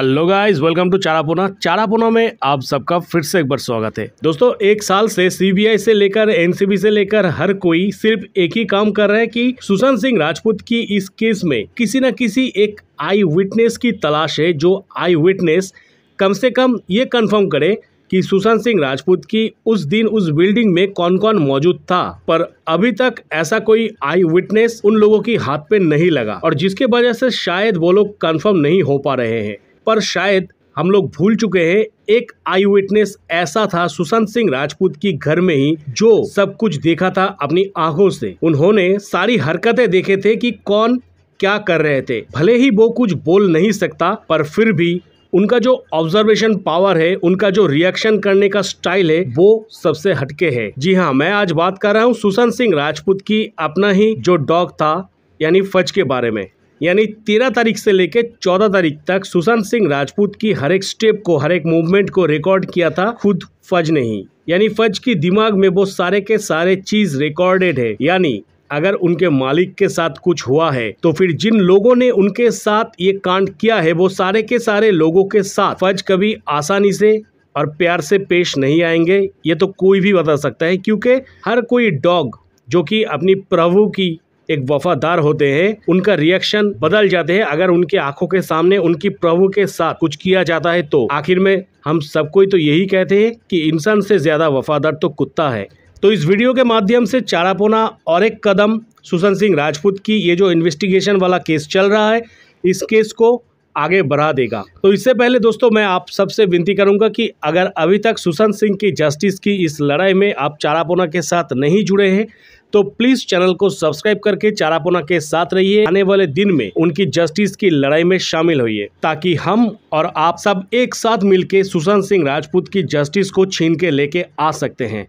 hello guys welcome to Charapona Charapona में आप सबका फिर से एक बार स्वागत है दोस्तों एक साल से सीबीआई से लेकर एनसीबी से लेकर हर कोई सिर्फ एक ही काम कर रहा है कि सुशांत सिंह राजपूत की इस केस में किसी न किसी एक आई विटनेस की तलाश है जो आई विटनेस कम से कम ये कंफर्म करे कि सुशांत सिंह राजपूत की उस दिन उस बिल्डिंग में कौन कौन मौजूद था पर अभी तक ऐसा कोई आई विटनेस उन लोगों की हाथ पे नहीं लगा और जिसके वजह से शायद वो लोग कंफर्म नहीं हो पा रहे हैं पर शायद हम लोग भूल चुके हैं एक आई विटनेस ऐसा था सुशांत सिंह राजपूत की घर में ही जो सब कुछ देखा था अपनी आंखों से उन्होंने सारी हरकतें देखे थे कि कौन क्या कर रहे थे भले ही वो कुछ बोल नहीं सकता पर फिर भी उनका जो ऑब्जर्वेशन पावर है उनका जो रिएक्शन करने का स्टाइल है वो सबसे हटके है जी हाँ मैं आज बात कर रहा हूँ सुशांत सिंह राजपूत की अपना ही जो डॉग था यानी फज के बारे में यानी तेरह तारीख से लेकर चौदह तारीख तक सुशांत सिंह राजपूत की हर एक स्टेप को हर एक मूवमेंट को रिकॉर्ड किया था खुद फज नहीं यानी फज की दिमाग में वो सारे के सारे चीज रिकॉर्डेड है यानी अगर उनके मालिक के साथ कुछ हुआ है तो फिर जिन लोगों ने उनके साथ ये कांड किया है वो सारे के सारे लोगों के साथ फज कभी आसानी से और प्यार से पेश नहीं आएंगे ये तो कोई भी बता सकता है क्योंकि हर कोई डॉग जो कि अपनी प्रभु की एक वफादार होते हैं उनका रिएक्शन बदल जाते हैं अगर उनकी आंखों के सामने उनकी प्रभु के साथ कुछ किया जाता है तो आखिर में हम कोई तो यही कहते हैं कि इंसान से ज़्यादा वफादार तो कुत्ता है तो इस वीडियो के माध्यम से चारापोना और एक कदम सुशांत सिंह राजपूत की ये जो इन्वेस्टिगेशन वाला केस चल रहा है इस केस को आगे बढ़ा देगा तो इससे पहले दोस्तों मैं आप सबसे विनती करूंगा कि अगर अभी तक सुशांत सिंह की जस्टिस की इस लड़ाई में आप चारापोना के साथ नहीं जुड़े हैं तो प्लीज चैनल को सब्सक्राइब करके चारापोना के साथ रहिए आने वाले दिन में उनकी जस्टिस की लड़ाई में शामिल होइए ताकि हम और आप सब एक साथ मिलकर सुशांत सिंह राजपूत की जस्टिस को छीन के लेके आ सकते हैं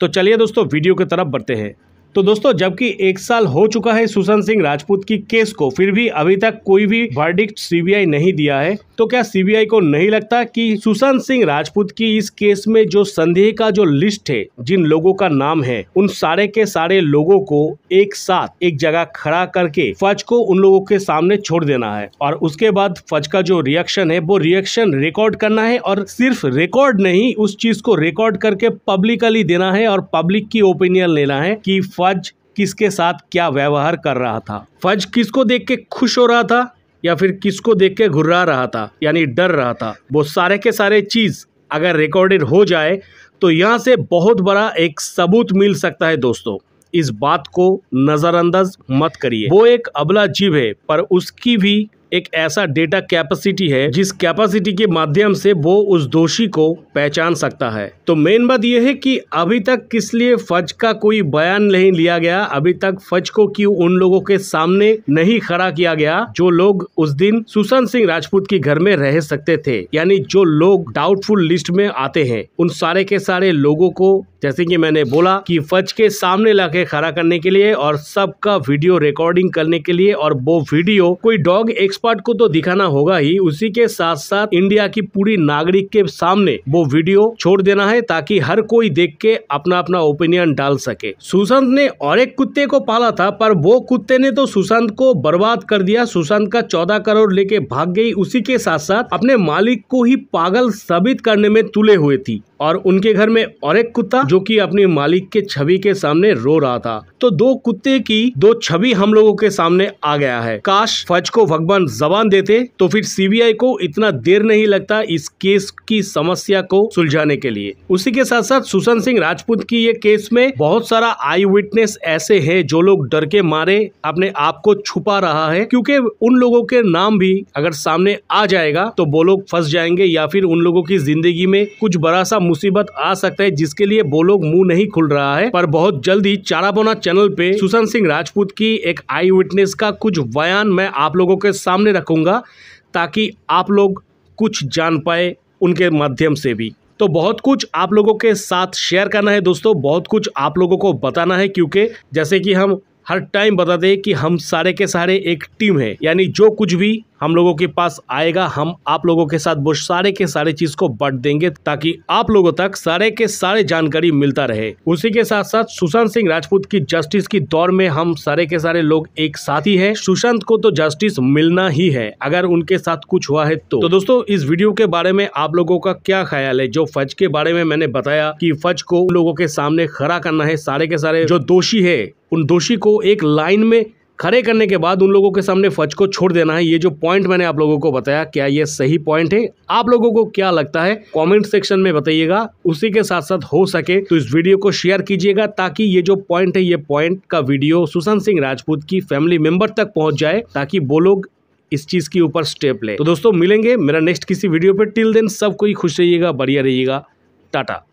तो चलिए दोस्तों वीडियो की तरफ बढ़ते हैं तो दोस्तों जबकि एक साल हो चुका है सुशांत सिंह राजपूत की केस को फिर भी अभी तक कोई भी वर्डिक्ट सीबीआई नहीं दिया है तो क्या सीबीआई को नहीं लगता कि सुशांत सिंह राजपूत की इस केस में जो संदेह का जो लिस्ट है जिन लोगों का नाम है उन सारे के सारे लोगों को एक साथ एक जगह खड़ा करके फज को उन लोगों के सामने छोड़ देना है और उसके बाद फज का जो रिएक्शन है वो रिएक्शन रिकॉर्ड करना है और सिर्फ रिकॉर्ड नहीं उस चीज को रिकॉर्ड करके पब्लिकली देना है और पब्लिक की ओपिनियन लेना है की फज किसके साथ क्या व्यवहार कर रहा था फज किसको देख के खुश हो रहा था या फिर किसको देख के घुर्रा रहा था यानी डर रहा था वो सारे के सारे चीज़ अगर रिकॉर्डेड हो जाए तो यहाँ से बहुत बड़ा एक सबूत मिल सकता है दोस्तों इस बात को नज़रअंदाज मत करिए वो एक अबला जीव है पर उसकी भी एक ऐसा डेटा कैपेसिटी है जिस कैपेसिटी के माध्यम से वो उस दोषी को पहचान सकता है तो मेन बात यह है कि अभी तक किस लिए फज का कोई बयान नहीं लिया गया अभी तक फज को क्यों उन लोगों के सामने नहीं खड़ा किया गया जो लोग उस दिन सुशांत सिंह राजपूत के घर में रह सकते थे यानी जो लोग डाउटफुल लिस्ट में आते हैं उन सारे के सारे लोगों को जैसे कि मैंने बोला कि फज के सामने लाके खड़ा करने के लिए और सबका वीडियो रिकॉर्डिंग करने के लिए और वो वीडियो कोई डॉग एक्सपर्ट एक्सपर्ट को तो दिखाना होगा ही उसी के साथ साथ इंडिया की पूरी नागरिक के सामने वो वीडियो छोड़ देना है ताकि हर कोई देख के अपना अपना ओपिनियन डाल सके सुशांत ने और एक कुत्ते को पाला था पर वो कुत्ते ने तो सुशांत को बर्बाद कर दिया सुशांत का चौदह करोड़ लेके भाग गई उसी के साथ साथ अपने मालिक को ही पागल साबित करने में तुले हुए थी और उनके घर में और एक कुत्ता जो कि अपने मालिक के छवि के सामने रो रहा था तो दो कुत्ते की दो छवि हम लोगों के सामने आ गया है काश फज को भगवान जबान देते तो फिर सीबीआई को इतना देर नहीं लगता इस केस की समस्या को सुलझाने के लिए उसी के साथ साथ सुशांत सिंह राजपूत की ये केस में बहुत सारा आई विटनेस ऐसे है जो लोग डर के मारे अपने आप को छुपा रहा है क्यूँकी उन लोगों के नाम भी अगर सामने आ जाएगा तो वो लोग फंस जाएंगे या फिर उन लोगों की जिंदगी में कुछ बड़ा सा मुसीबत आ सकता है जिसके लिए वो लोग मुंह नहीं खुल रहा है पर बहुत जल्दी ही चारा बोना चैनल पे सुशांत सिंह राजपूत की एक आई विटनेस का कुछ बयान मैं आप लोगों के सामने रखूंगा ताकि आप लोग कुछ जान पाए उनके माध्यम से भी तो बहुत कुछ आप लोगों के साथ शेयर करना है दोस्तों बहुत कुछ आप लोगों को बताना है क्योंकि जैसे कि हम हर टाइम बता दें कि हम सारे के सारे एक टीम है यानी जो कुछ भी हम लोगों के पास आएगा हम आप लोगों के साथ वो सारे के सारे चीज को बट देंगे ताकि आप लोगों तक सारे के सारे जानकारी मिलता रहे उसी के साथ साथ सुशांत सिंह राजपूत की जस्टिस की दौर में हम सारे के सारे लोग एक साथ ही है सुशांत को तो जस्टिस मिलना ही है अगर उनके साथ कुछ हुआ है तो, तो दोस्तों इस वीडियो के बारे में आप लोगों का क्या ख्याल है जो फज के बारे में मैंने बताया की फज को लोगों के सामने खड़ा करना है सारे के सारे जो दोषी है उन दोषी को एक लाइन में खड़े करने के बाद उन लोगों के सामने फज को छोड़ देना है ये जो पॉइंट मैंने आप लोगों को बताया क्या ये सही पॉइंट है आप लोगों को क्या लगता है कमेंट सेक्शन में बताइएगा उसी के साथ साथ हो सके तो इस वीडियो को शेयर कीजिएगा ताकि ये जो पॉइंट है ये पॉइंट का वीडियो सुशांत सिंह राजपूत की फैमिली मेंबर तक पहुंच जाए ताकि वो लोग इस चीज के ऊपर स्टेप ले तो दोस्तों मिलेंगे मेरा नेक्स्ट किसी वीडियो पे टिल देन सब कोई खुश रहिएगा बढ़िया रहिएगा टाटा